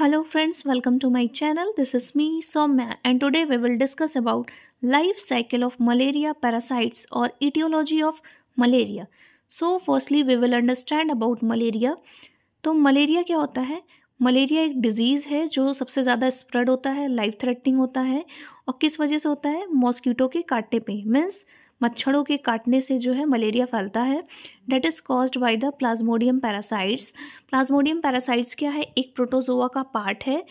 hello friends welcome to my channel this is me Soumya and today we will discuss about life cycle of malaria parasites और aetiology of malaria so firstly we will understand about malaria तो malaria क्या होता है malaria एक disease है जो सबसे ज़्यादा स्प्रेड होता है लाइफ थ्रेटनिंग होता है और किस वजह से होता है मॉस्किटो के काटे पे मीन्स मच्छरों के काटने से जो है मलेरिया फैलता है that is caused by the Plasmodium parasites Plasmodium parasites क्या है एक प्रोटोजोआ का पार्ट है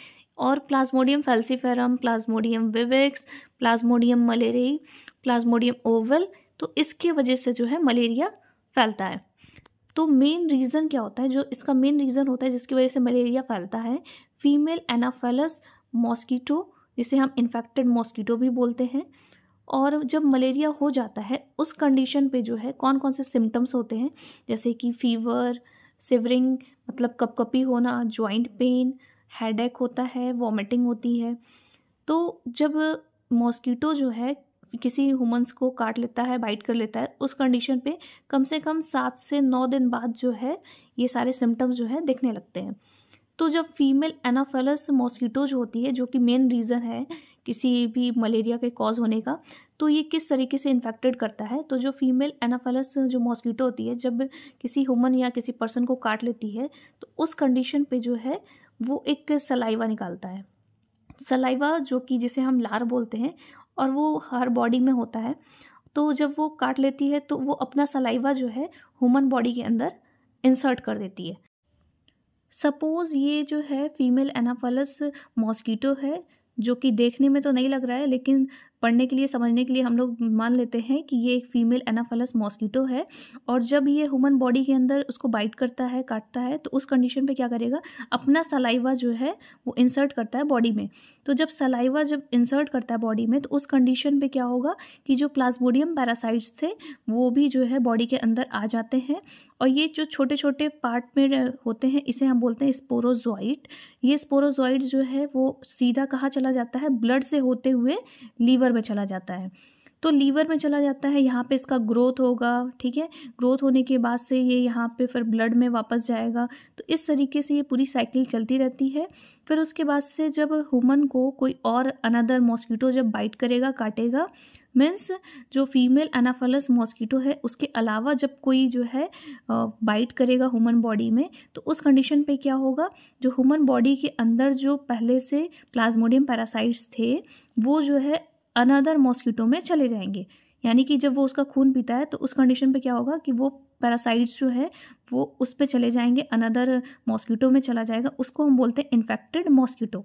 और Plasmodium falciparum Plasmodium vivax Plasmodium malaria Plasmodium ovale तो इसके वजह से जो है मलेरिया फैलता है तो मेन रीज़न क्या होता है जो इसका मेन रीज़न होता है जिसकी वजह से मलेरिया फैलता है फीमेल एनाफेलस मॉस्कीटो जिसे हम इन्फेक्टेड मॉस्कीटो भी बोलते हैं और जब मलेरिया हो जाता है उस कंडीशन पे जो है कौन कौन से सिम्टम्स होते हैं जैसे कि फीवर सिवरिंग मतलब कपकपी होना जॉइंट पेन हेडेक होता है वॉमिटिंग होती है तो जब मॉस्कीटो जो है किसी ह्यूमंस को काट लेता है बाइट कर लेता है उस कंडीशन पे कम से कम सात से नौ दिन बाद जो है ये सारे सिम्टम्स जो है दिखने लगते हैं तो जब फीमेल एनाफेलस मॉस्कीटोज होती है जो कि मेन रीज़न है किसी भी मलेरिया के कॉज होने का तो ये किस तरीके से इन्फेक्टेड करता है तो जो फीमेल एनाफेलस जो मॉस्कीटो होती है जब किसी हुमन या किसी पर्सन को काट लेती है तो उस कंडीशन पे जो है वो एक सलाइवा निकालता है सलाइवा जो कि जिसे हम लार बोलते हैं और वो हर बॉडी में होता है तो जब वो काट लेती है तो वो अपना सलाइवा जो है ह्यूमन बॉडी के अंदर इंसर्ट कर देती है सपोज़ ये जो है फीमेल एनाफलस मॉस्कीटो है जो कि देखने में तो नहीं लग रहा है लेकिन पढ़ने के लिए समझने के लिए हम लोग मान लेते हैं कि ये एक फीमेल एनाफेलस मॉस्किटो है और जब ये ह्यूमन बॉडी के अंदर उसको बाइट करता है काटता है तो उस कंडीशन पे क्या करेगा अपना सलाइवा जो है वो इंसर्ट करता है बॉडी में तो जब सलाइवा जब इंसर्ट करता है बॉडी में तो उस कंडीशन पे क्या होगा कि जो प्लाज्मोडियम पैरासाइट्स थे वो भी जो है बॉडी के अंदर आ जाते हैं और ये जो छोटे छोटे पार्ट में होते हैं इसे हम बोलते हैं स्पोरोजॉइट ये स्पोरोजॉइट जो है वो सीधा कहाँ चला जाता है ब्लड से होते हुए लीवर लीवर में चला जाता है तो लीवर में चला जाता है यहाँ पे इसका ग्रोथ होगा ठीक है ग्रोथ होने के बाद से ये यहाँ पे फिर ब्लड में वापस जाएगा तो इस तरीके से ये पूरी साइकिल चलती रहती है फिर उसके बाद से जब हुमन को कोई और अनदर मॉस्किटो जब बाइट करेगा काटेगा मीन्स जो फीमेल अनाफलस मॉस्किटो है उसके अलावा जब कोई जो है बाइट करेगा हुमन बॉडी में तो उस कंडीशन पे क्या होगा जो ह्यूमन बॉडी के अंदर जो पहले से प्लाज्मोडियम पैरासाइट्स थे वो जो है अनदर मॉस्किटो में चले जाएंगे यानी कि जब वो उसका खून पीता है तो उस कंडीशन पे क्या होगा कि वो पैरासाइट्स जो है वो उस पर चले जाएंगे अनदर मॉस्किटो में चला जाएगा उसको हम बोलते हैं इन्फेक्टेड मॉस्किटो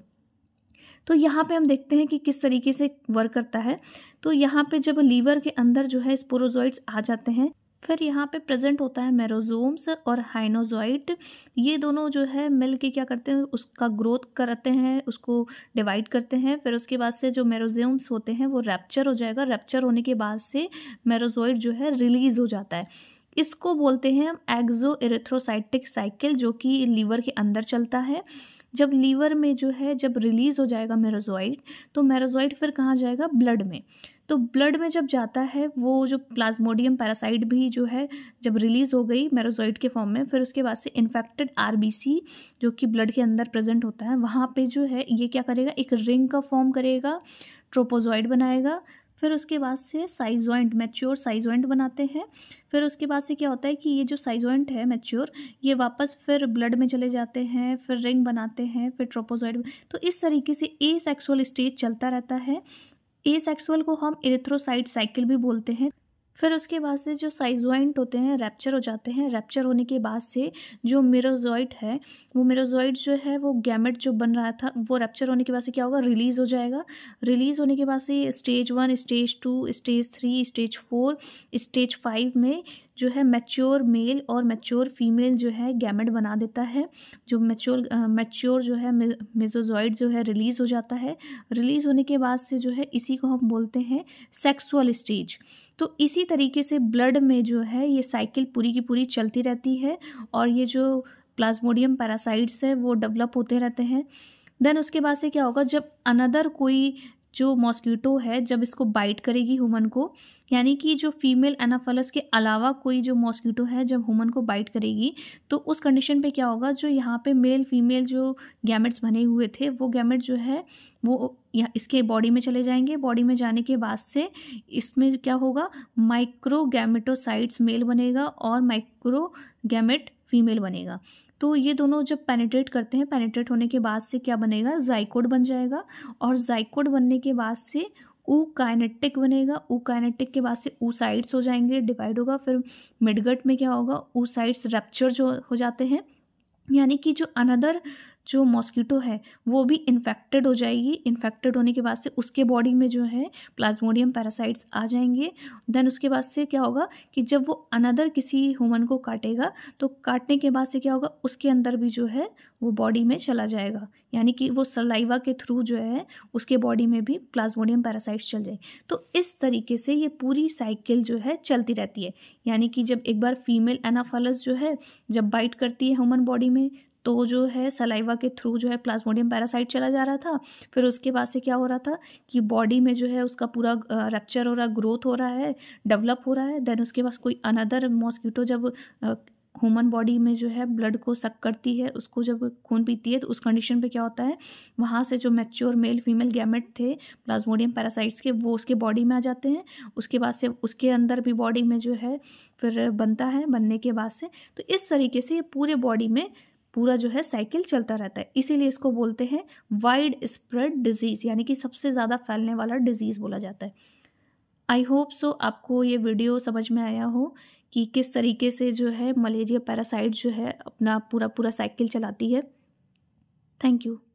तो यहाँ पे हम देखते हैं कि किस तरीके से वर्क करता है तो यहाँ पे जब लीवर के अंदर जो है स्पोरोजॉइड्स आ जाते हैं फिर यहाँ पे प्रेजेंट होता है मेरोजोम्स और हाइनोजोइट ये दोनों जो है मिल के क्या करते हैं उसका ग्रोथ करते हैं उसको डिवाइड करते हैं फिर उसके बाद से जो मेरोजोम्स होते हैं वो रैप्चर हो जाएगा रैप्चर होने के बाद से मेरोजोइट जो है रिलीज हो जाता है इसको बोलते हैं हम एग्जो एरेथ्रोसाइटिक साइकिल जो कि लीवर के अंदर चलता है जब लीवर में जो है जब रिलीज़ हो जाएगा मेरोजोइड तो मेरोजोइड फिर कहाँ जाएगा ब्लड में तो ब्लड में जब जाता है वो जो प्लाज्मोडियम पैरासाइट भी जो है जब रिलीज़ हो गई मेरोजोइड के फॉर्म में फिर उसके बाद से इन्फेक्टेड आरबीसी जो कि ब्लड के अंदर प्रेजेंट होता है वहाँ पे जो है ये क्या करेगा एक रिंग का फॉर्म करेगा ट्रोपोजॉइड बनाएगा फिर उसके बाद से साइज साइजॉइंट मैच्योर वाइंट बनाते हैं फिर उसके बाद से क्या होता है कि ये जो साइज साइजॉइंट है मैच्योर ये वापस फिर ब्लड में चले जाते हैं फिर रिंग बनाते हैं फिर ट्रोपोजॉइड तो इस तरीके से ए सेक्सुअल स्टेज चलता रहता है ए सेक्सुअल को हम इरेथ्रोसाइड साइकिल भी बोलते हैं फिर उसके बाद से जो साइजोइंट होते हैं रैप्चर हो जाते हैं रैप्चर होने के बाद से जो मेरोजॉइट है वो मेरोजॉइट जो है वो गैमेट जो बन रहा था वो रैप्चर होने के बाद से क्या होगा रिलीज़ हो जाएगा रिलीज़ होने के बाद से stage one stage two stage three stage four stage five में जो है मैच्योर मेल और मैच्योर फीमेल जो है गैमेट बना देता है जो मैच्योर मैच्योर जो है मेजोजॉइड जो है रिलीज़ हो जाता है रिलीज़ होने के बाद से जो है इसी को हम बोलते हैं सेक्सुअल स्टेज तो इसी तरीके से ब्लड में जो है ये साइकिल पूरी की पूरी चलती रहती है और ये जो प्लाज्मोडियम पैरासाइट्स है वो डेवलप होते रहते हैं देन उसके बाद से क्या होगा जब अनदर कोई जो मॉस्कीटो है जब इसको बाइट करेगी हुमन को यानी कि जो फीमेल एनाफलस के अलावा कोई जो मॉस्कीटो है जब हुमन को बाइट करेगी तो उस कंडीशन पे क्या होगा जो यहाँ पे मेल फीमेल जो गैमेट्स बने हुए थे वो गैमेट जो है वो या इसके बॉडी में चले जाएंगे बॉडी में जाने के बाद से इसमें क्या होगा माइक्रो गैमेटोसाइट्स मेल बनेगा और माइक्रो गैमेट फीमेल बनेगा तो ये दोनों जब पेनिट्रेट करते हैं पेनिट्रेट होने के बाद से क्या बनेगा जाइकोड बन जाएगा और जाइकोड बनने के बाद से ऊ काइनेटिक बनेगा ऊ काइनेटिक के बाद से ऊ साइड्स हो जाएंगे डिवाइड होगा फिर मिडगट में क्या होगा ऊ साइड्स रैप्चर जो हो जाते हैं यानी कि जो अनदर जो मॉस्किटो है वो भी इन्फेक्टेड हो जाएगी इन्फेक्टेड होने के बाद से उसके बॉडी में जो है प्लाज्मोडियम पैरासाइट्स आ जाएंगे देन उसके बाद से क्या होगा कि जब वो अनदर किसी ह्यूमन को काटेगा तो काटने के बाद से क्या होगा उसके अंदर भी जो है वो बॉडी में चला जाएगा यानी कि वो सलाइवा के थ्रू जो है उसके बॉडी में भी प्लाज्मोडियम पैरासाइट्स चल जाए तो इस तरीके से ये पूरी साइकिल जो है चलती रहती है यानी कि जब एक बार फीमेल एनाफालस जो है जब बाइट करती है ह्यूमन बॉडी में तो जो है सलाइवा के थ्रू जो है प्लाज्मोडियम पैरासाइट चला जा रहा था फिर उसके बाद से क्या हो रहा था कि बॉडी में जो है उसका पूरा रक्चर हो रहा ग्रोथ हो रहा है डेवलप हो रहा है देन उसके बाद कोई अनदर मॉस्किटो जब ह्यूमन बॉडी में जो है ब्लड को सक करती है उसको जब खून पीती है तो उस कंडीशन पे क्या होता है वहाँ से जो मैच्योर मेल फीमेल गैमेट थे प्लाज्मोडियम पैरासाइट्स के वो उसके बॉडी में आ जाते हैं उसके बाद से उसके अंदर भी बॉडी में जो है फिर बनता है बनने के बाद से तो इस तरीके से ये पूरे बॉडी में पूरा जो है साइकिल चलता रहता है इसीलिए इसको बोलते हैं वाइड स्प्रेड डिजीज़ यानी कि सबसे ज़्यादा फैलने वाला डिजीज़ बोला जाता है आई होप सो आपको ये वीडियो समझ में आया हो कि किस तरीके से जो है मलेरिया पैरासाइट जो है अपना पूरा पूरा साइकिल चलाती है थैंक यू